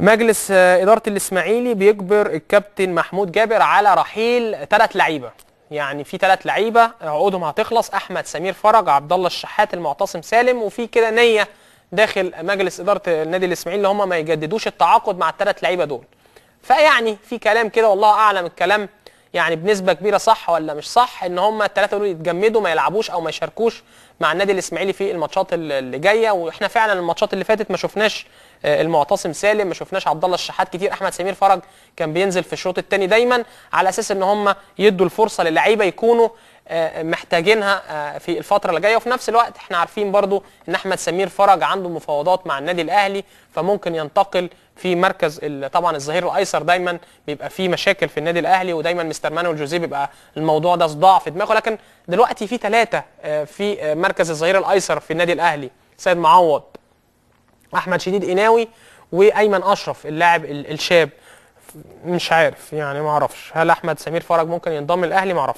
مجلس اداره الاسماعيلي بيجبر الكابتن محمود جابر على رحيل ثلاث لعيبه يعني في ثلاث لعيبه عقودهم هتخلص احمد سمير فرج عبد الله الشحات المعتصم سالم وفي كده نيه داخل مجلس اداره النادي الاسماعيلي ان هم ما يجددوش التعاقد مع الثلاث لعيبه دول فيعني في كلام كده والله اعلم الكلام يعني بنسبه كبيره صح ولا مش صح ان هم الثلاثه دول يتجمدوا ما يلعبوش او ما يشاركوش مع النادي الاسماعيلي في الماتشات اللي جايه واحنا فعلا الماتشات اللي فاتت ما شفناش آه، المعتصم سالم ما شفناش عبد الله الشحات كتير احمد سمير فرج كان بينزل في الشوط الثاني دايما على اساس ان هم يدوا الفرصه للعيبه يكونوا آه، محتاجينها آه، في الفتره اللي جايه وفي نفس الوقت احنا عارفين برضو ان احمد سمير فرج عنده مفاوضات مع النادي الاهلي فممكن ينتقل في مركز طبعا الظهير الايسر دايما بيبقى فيه مشاكل في النادي الاهلي ودايما مستر مانويل جوزيه بيبقى الموضوع ده صداع في دماغه لكن دلوقتي في ثلاثه آه، في مركز الظهير الايسر في النادي الاهلي سيد معوض احمد شديد قناوي وايمن اشرف اللاعب الشاب مش عارف يعني ما اعرفش هل احمد سمير فرج ممكن ينضم الاهلي ما اعرفش